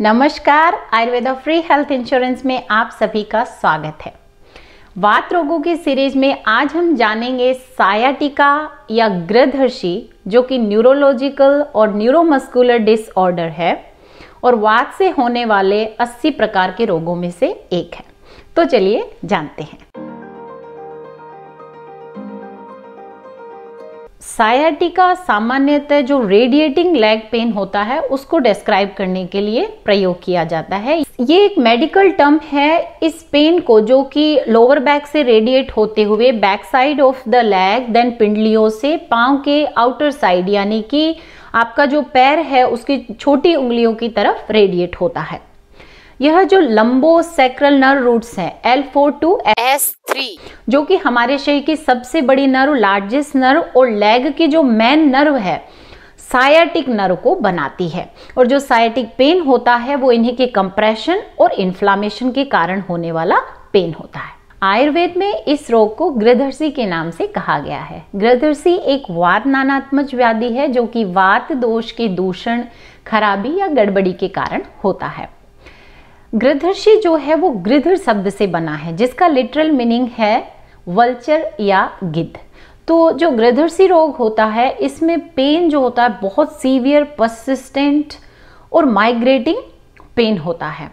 नमस्कार Ayurveda free health insurance में आप सभी का स्वागत है वात रोगों की सीरीज में आज हम जानेंगे सायाटिका या ग्रधर्षि जो कि न्यूरोलॉजिकल और न्यूरोमस्कुलर डिसऑर्डर है और वात से होने वाले 80 प्रकार के रोगों में से एक है तो चलिए जानते हैं सायाटिका सामान्यतः जो रेडिएटिंग लेग पेन होता है उसको डिस्क्राइब करने के लिए प्रयोग किया जाता है ये एक मेडिकल टर्म है इस पेन को जो कि लोअर बैक से रेडिएट होते हुए back side of the leg then पिंडलियों से पांव के आउटर साइड यानी कि आपका जो पैर है उसकी छोटी उंगलियों की तरफ रेडिएट होता है यह जो लंबो सेक्रल नर्व रूट्स हैं L four to S three जो कि हमारे शरीर की सबसे बड़ी नर्व लार्जेस्ट नर्व और लेग की जो मेन नर्व है सायाटिक नर्व को बनाती है और जो सायाटिक पेन होता है वो इन्हीं के कंप्रेशन और इन्फ्लामेशन के कारण होने वाला पेन होता है आयुर्वेद में इस रोग को ग्रधरसी के नाम से कहा गया है ग्रधरसी एक वात नानात्मक व्याधि है जो कि वात दोष के दूषण खराबी या गड़बड़ी के कारण होता है गृधर्षि जो है वो गृधर शब्द से बना है जिसका लिटरल मीनिंग है वल्चर या गिद्ध तो जो गृधर्षि रोग होता है इसमें पेन जो होता है बहुत सीवियर परसिस्टेंट और माइग्रेटिंग पेन होता है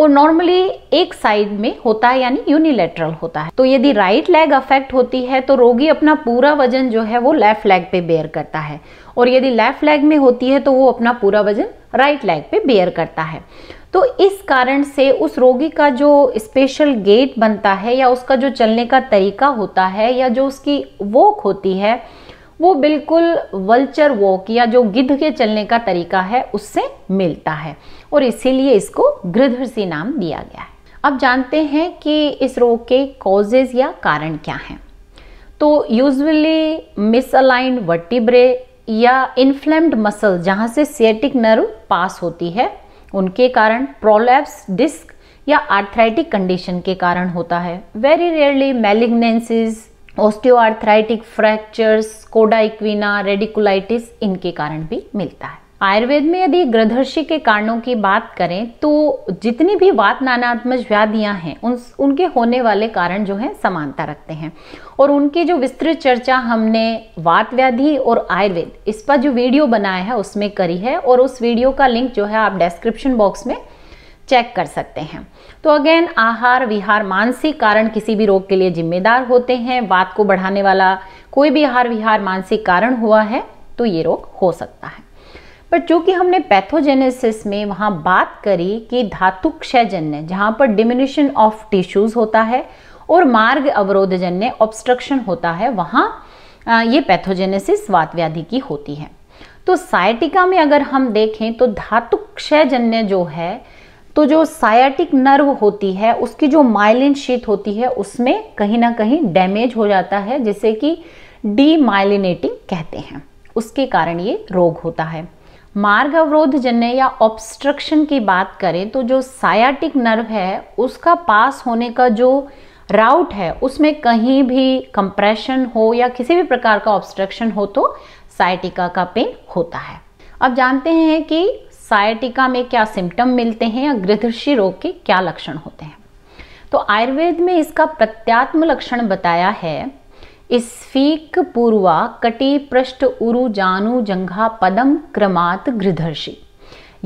और नॉर्मली एक साइड में होता है यानी यूनिलेटरल होता है तो यदि राइट लेग अफेक्ट होती है तो रोगी अपना पूरा वजन जो है वो लेफ्ट लेग पे बेयर करता है और यदि लेफ्ट लेग में होती है तो वो अपना पूरा वजन राइट लेग पे बेयर करता है तो इस कारण से उस रोगी का जो स्पेशल गेट बनता है या उसका जो चलने का तरीका होता है या जो उसकी वॉक होती है वो बिल्कुल वल्चर वॉक या जो गिद्ध के चलने का तरीका है उससे मिलता है और इसीलिए इसको गृधरसी नाम दिया गया है अब जानते हैं कि इस रोग के कॉजेज या कारण क्या हैं तो यूजली मिसअलाइन वर्टिब्रे या इन्फ्लेम्ड मसल जहाँ से सियटिक नर्व पास होती है उनके कारण प्रोलैप्स डिस्क या आर्थराइटिक कंडीशन के कारण होता है very rarely malignancies osteoarthritic fractures cauda equina radiculitis इनके कारण भी मिलता है आयुर्वेद में यदि ग्रदर्शी के कारणों की बात करें तो जितनी भी वात नानात्मज व्याधियां हैं उन उनके होने वाले कारण जो हैं समानता रखते हैं और उनकी जो विस्तृत चर्चा हमने वात व्याधि और आयुर्वेद इस पर जो वीडियो बनाया है उसमें करी है और उस वीडियो का लिंक जो है आप डिस्क्रिप्शन बॉक्स में चेक कर सकते हैं तो अगेन आहार विहार मानसिक कारण किसी भी रोग के लिए जिम्मेदार होते हैं वात को बढ़ाने वाला कोई भी आहार विहार मानसिक कारण हुआ है तो ये रोग हो सकता है पर चूंकि हमने पैथोजेनेसिस में वहां बात करी कि धातु क्षयजन्य जहां पर डिमिनिशन ऑफ टिश्यूज़ होता है और मार्ग अवरोधजन्य ऑब्स्ट्रक्शन होता है वहाँ ये पैथोजेनेसिस वात व्याधि की होती है तो सायटिका में अगर हम देखें तो धातु क्षयजन्य जो है तो जो सायाटिक नर्व होती है उसकी जो माइलिन शीत होती है उसमें कहीं ना कहीं डैमेज हो जाता है जिसे कि डीमाइलिनेटिंग कहते हैं उसके कारण ये रोग होता है मार्ग अवरोध जन्य या ऑब्स्ट्रक्शन की बात करें तो जो सायाटिक नर्व है उसका पास होने का जो राउट है उसमें कहीं भी कंप्रेशन हो या किसी भी प्रकार का ऑब्स्ट्रक्शन हो तो सायटिका का पेन होता है अब जानते हैं कि सायटिका में क्या सिम्टम मिलते हैं या गृहदृषि रोग के क्या लक्षण होते हैं तो आयुर्वेद में इसका प्रत्यात्म लक्षण बताया है स्फीक पूर्वा कटे पृष्ठ उरु जानु जंघा पदम क्रमात गृधर्षि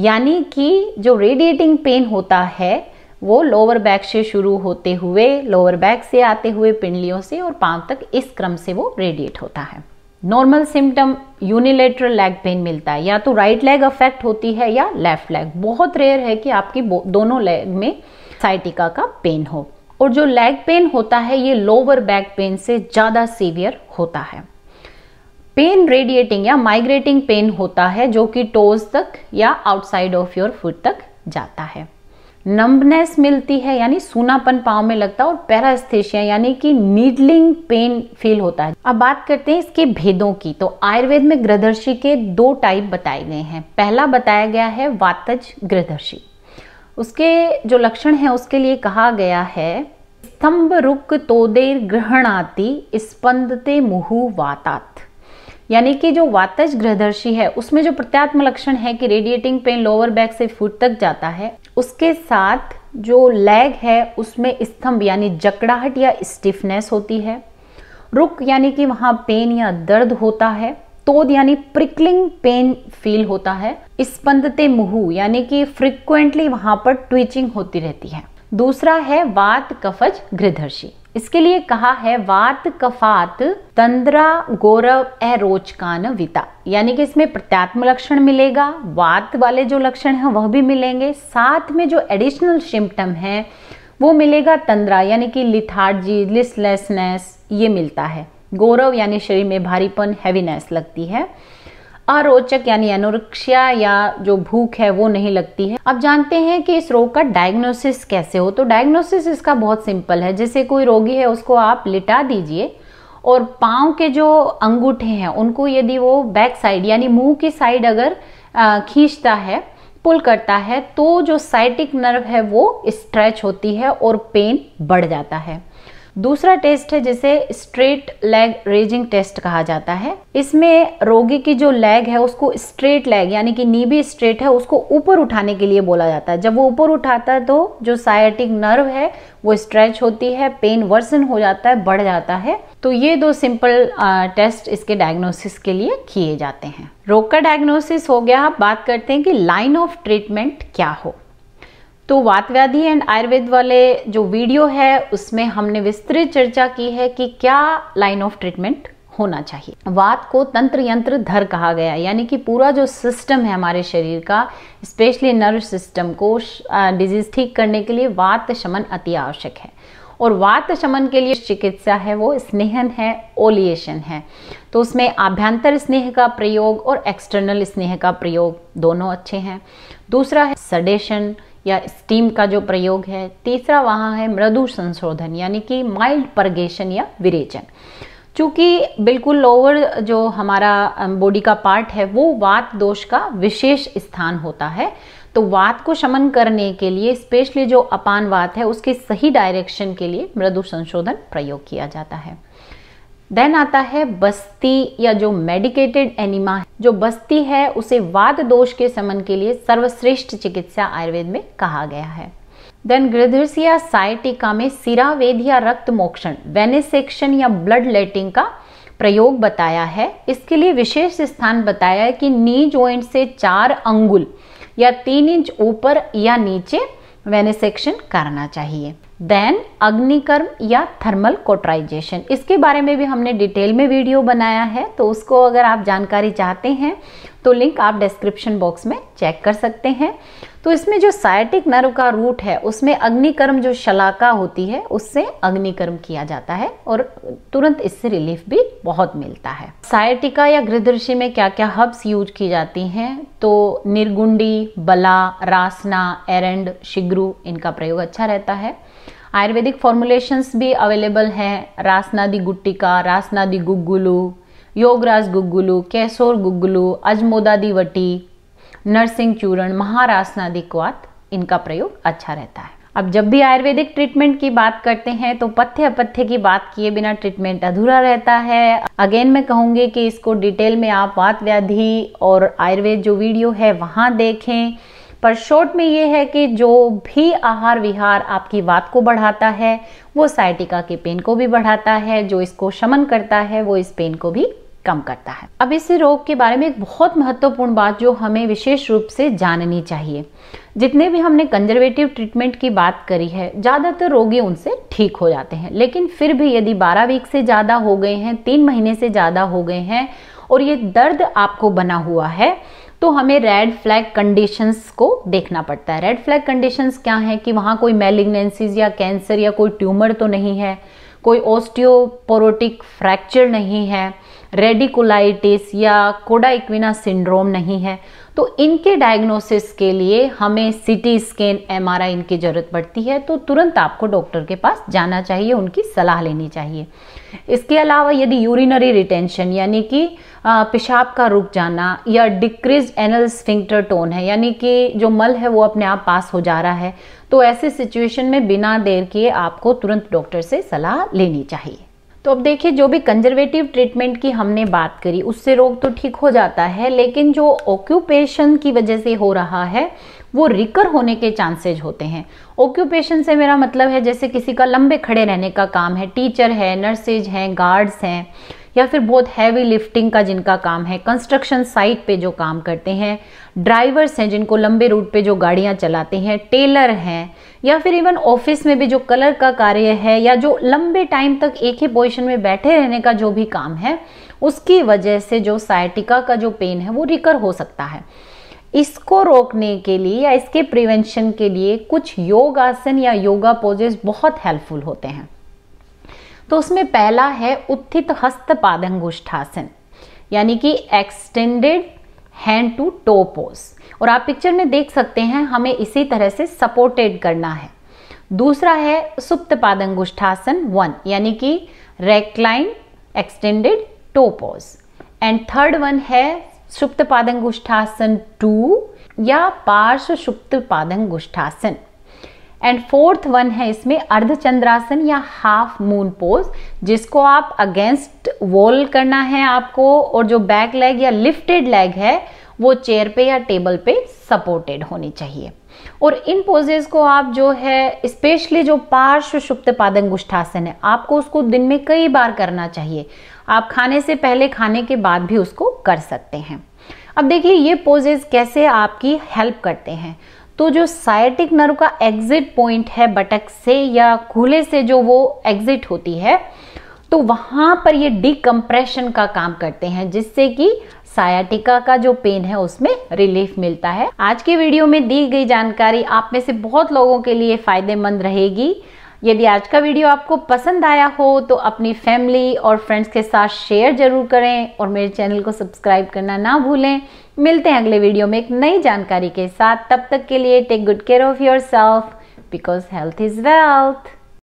यानी कि जो रेडिएटिंग पेन होता है वो लोअर बैक से शुरू होते हुए लोअर बैक से आते हुए पिंडलियों से और पांव तक इस क्रम से वो रेडिएट होता है normal symptom unilateral leg pain मिलता है या तो राइट लेग अफेक्ट होती है या लेफ्ट लेग बहुत रेयर है कि आपकी दोनों लेग में साइटिका का पेन हो और जो लेग पेन होता है ये लोअर बैक पेन से ज़्यादा सीवियर होता है पेन रेडिएटिंग या माइग्रेटिंग पेन होता है जो कि टोज तक या आउटसाइड ऑफ योर फुट तक जाता है नम्बनेस मिलती है यानी सूनापन पाव में लगता है और पैरास्थेशिया यानी कि नीडलिंग पेन फील होता है अब बात करते हैं इसके भेदों की तो आयुर्वेद में ग्रहदर्शी के दो टाइप बताए गए हैं पहला बताया गया है वातज ग्रहदर्शी उसके जो लक्षण है उसके लिए कहा गया है स्तंभ रुक तो ग्रहण आती स्पंदते मुहु वातात यानी कि जो वातज ग्रहदर्शी है उसमें जो प्रत्यात्म लक्षण है कि रेडिएटिंग पेन लोअर बैक से फुट तक जाता है उसके साथ जो लैग है उसमें स्तंभ यानी जकड़ाहट या स्टिफनेस होती है रुक यानी कि वहाँ पेन या दर्द होता है तोद यानी प्रिकलिंग पेन फील होता है स्पंदते मुहू यानी कि फ्रिक्वेंटली वहां पर ट्विचिंग होती रहती है दूसरा है वात कफज गृहर्षि इसके लिए कहा है वात कफात तंद्रा गौरव ए रोचकान विता यानी कि इसमें प्रत्यात्म लक्षण मिलेगा वात वाले जो लक्षण है वह भी मिलेंगे साथ में जो एडिशनल सिम्टम है वो मिलेगा तंद्रा यानी कि लिथार्जी लिसलेसनेस ये मिलता है गौरव यानी शरीर में भारीपन हैवीनेस लगती है अरोचक यानी अनुरक्षा या जो भूख है वो नहीं लगती है अब जानते हैं कि इस रोग का डायग्नोसिस कैसे हो तो डायग्नोसिस इसका बहुत सिंपल है जैसे कोई रोगी है उसको आप लिटा दीजिए और पाँव के जो अंगूठे हैं उनको यदि वो बैक साइड यानी मुंह की साइड अगर खींचता है पुल करता है तो जो साइटिक नर्व है वो स्ट्रेच होती है और पेन बढ़ जाता है दूसरा टेस्ट है जिसे स्ट्रेट लेग रेजिंग टेस्ट कहा जाता है इसमें रोगी की जो लेग है उसको स्ट्रेट लेग यानी कि नी भी स्ट्रेट है उसको ऊपर उठाने के लिए बोला जाता है जब वो ऊपर उठाता है तो जो साइटिक नर्व है वो स्ट्रेच होती है पेन वर्सन हो जाता है बढ़ जाता है तो ये दो सिंपल टेस्ट इसके डायग्नोसिस के लिए किए जाते हैं रोग का डायग्नोसिस हो गया बात करते हैं कि लाइन ऑफ ट्रीटमेंट क्या हो तो वातव्याधि एंड आयुर्वेद वाले जो वीडियो है उसमें हमने विस्तृत चर्चा की है कि क्या लाइन ऑफ ट्रीटमेंट होना चाहिए वात को तंत्र यंत्र धर कहा गया यानी कि पूरा जो सिस्टम है हमारे शरीर का स्पेशली नर्व सिस्टम को डिजीज ठीक करने के लिए वात शमन अति आवश्यक है और वात शमन के लिए चिकित्सा है वो स्नेहन है ओलिएशन है तो उसमें आभ्यंतर स्नेह का प्रयोग और एक्सटर्नल स्नेह का प्रयोग दोनों अच्छे हैं दूसरा है सडेशन या स्टीम का जो प्रयोग है तीसरा वहाँ है मृदु संशोधन यानी कि माइल्ड परगेशन या विरेचन चूँकि बिल्कुल लोअर जो हमारा बॉडी का पार्ट है वो वात दोष का विशेष स्थान होता है तो वात को शमन करने के लिए स्पेशली जो अपान वात है उसके सही डायरेक्शन के लिए मृदु संशोधन प्रयोग किया जाता है देन आता है बस्ती या जो मेडिकेटेड एनिमा जो बस्ती है उसे वाद दोष के समन के लिए सर्वश्रेष्ठ चिकित्सा आयुर्वेद में कहा गया है देन गृधर्सिया साइटिका में सिरावेद या रक्त मोक्षण वेनेसेक्शन या ब्लड लेटिंग का प्रयोग बताया है इसके लिए विशेष स्थान बताया है कि नी ज्वाइंट से चार अंगुल या तीन इंच ऊपर या नीचे वेनेसेक्शन करना चाहिए देन अग्निकर्म या थर्मल कोटराइजेशन इसके बारे में भी हमने डिटेल में वीडियो बनाया है तो उसको अगर आप जानकारी चाहते हैं तो लिंक आप डिस्क्रिप्शन बॉक्स में चेक कर सकते हैं तो इसमें जो साइटिक नर्व का रूट है उसमें अग्निकर्म जो शलाका होती है उससे अग्निकर्म किया जाता है और तुरंत इससे रिलीफ भी बहुत मिलता है सायटिका या गृहदृषि में क्या क्या हब्स यूज की जाती हैं तो निर्गुंडी बला रासना एरेंड शिग्रू इनका प्रयोग अच्छा रहता है आयुर्वेदिक फॉर्मुलेशंस भी अवेलेबल हैं रासनादी गुट्टिका रासनादी गुग्गुलू योगराज गुग्गुलू कैसोर गुग्गुलू अजमोदादी वटी नरसिंह चूर्ण महारास नदी क्वात इनका प्रयोग अच्छा रहता है अब जब भी आयुर्वेदिक ट्रीटमेंट की बात करते हैं तो पथ्य अपथ्य की बात किए बिना ट्रीटमेंट अधूरा रहता है अगेन मैं कहूंगी कि इसको डिटेल में आप वात व्याधि और आयुर्वेद जो वीडियो है वहां देखें पर शॉर्ट में ये है कि जो भी आहार विहार आपकी वात को बढ़ाता है वो साइटिका के पेन को भी बढ़ाता है जो इसको शमन करता है वो इस पेन को भी कम करता है अब इस रोग के बारे में एक बहुत महत्वपूर्ण बात जो हमें विशेष रूप से जाननी चाहिए जितने भी हमने कंजर्वेटिव ट्रीटमेंट की बात करी है ज़्यादातर रोगी उनसे ठीक हो जाते हैं लेकिन फिर भी यदि 12 वीक से ज़्यादा हो गए हैं तीन महीने से ज़्यादा हो गए हैं और ये दर्द आपको बना हुआ है तो हमें रेड फ्लैग कंडीशंस को देखना पड़ता है रेड फ्लैग कंडीशंस क्या है कि वहाँ कोई मेलिग्नेंसीज या कैंसर या कोई ट्यूमर तो नहीं है कोई ओस्टियोपोरोटिक फ्रैक्चर नहीं है रेडिकुलाइटिस या कोडाइक्विना सिंड्रोम नहीं है तो इनके डायग्नोसिस के लिए हमें CT scan M R I इनकी ज़रूरत पड़ती है तो तुरंत आपको डॉक्टर के पास जाना चाहिए उनकी सलाह लेनी चाहिए इसके अलावा यदि यूरिनरी रिटेंशन यानी कि पेशाब का रुक जाना या डिक्रीज एनल स्फिंक्टर टोन है यानी कि जो मल है वो अपने आप पास हो जा रहा है तो ऐसे सिचुएशन में बिना देर किए आपको तुरंत डॉक्टर से सलाह लेनी चाहिए तो अब देखिए जो भी कंजर्वेटिव ट्रीटमेंट की हमने बात करी उससे रोग तो ठीक हो जाता है लेकिन जो ऑक्यूपेशन की वजह से हो रहा है वो रिकर होने के चांसेज होते हैं ऑक्यूपेशन से मेरा मतलब है जैसे किसी का लंबे खड़े रहने का काम है टीचर है नर्सेज हैं गार्ड्स हैं या फिर बहुत हैवी लिफ्टिंग का जिनका काम है कंस्ट्रक्शन साइट पे जो काम करते हैं ड्राइवर्स हैं जिनको लंबे रूट पे जो गाड़ियाँ चलाते हैं टेलर हैं या फिर इवन ऑफिस में भी जो कलर का कार्य है या जो लंबे टाइम तक एक ही पोजिशन में बैठे रहने का जो भी काम है उसकी वजह से जो साइटिका का जो पेन है वो रिकर हो सकता है इसको रोकने के लिए या इसके प्रिवेंशन के लिए कुछ योग आसन या योगा पोजेस बहुत हेल्पफुल होते हैं तो उसमें पहला है उत्थित हस्त पादंगुष्ठासन यानी कि extended hand to toe pose और आप पिक्चर में देख सकते हैं हमें इसी तरह से सपोर्टेड करना है दूसरा है सुप्त पादंगुष्ठासन वन यानी कि recline extended toe pose and third one है सुप्त पादंगुष्ठासन टू या पार्श्व सुप्त पादंगुष्ठासन एंड फोर्थ वन है इसमें अर्धचंद्रासन या हाफ मून पोज जिसको आप अगेंस्ट वॉल करना है आपको और जो बैक लेग या लिफ्टेड लेग है वो चेयर पे या टेबल पे सपोर्टेड होनी चाहिए और इन पोजेस को आप जो है स्पेशली जो पार्श्व सुप्त पादंगुष्ठासन है आपको उसको दिन में कई बार करना चाहिए आप खाने से पहले खाने के बाद भी उसको कर सकते हैं अब देखिए ये पोजेज कैसे आपकी हेल्प करते हैं तो जो साइटिक नर्व का एग्जिट पॉइंट है बटक से या खुले से जो वो एग्जिट होती है तो वहां पर ये डिकम्प्रेशन का काम करते हैं जिससे कि सायाटिका का जो पेन है उसमें रिलीफ मिलता है आज के वीडियो में दी गई जानकारी आप में से बहुत लोगों के लिए फायदेमंद रहेगी यदि आज का वीडियो आपको पसंद आया हो तो अपनी फैमिली और फ्रेंड्स के साथ शेयर जरूर करें और मेरे चैनल को सब्सक्राइब करना ना भूलें मिलते हैं अगले वीडियो में एक नई जानकारी के साथ तब तक के लिए take good care of yourself because health is wealth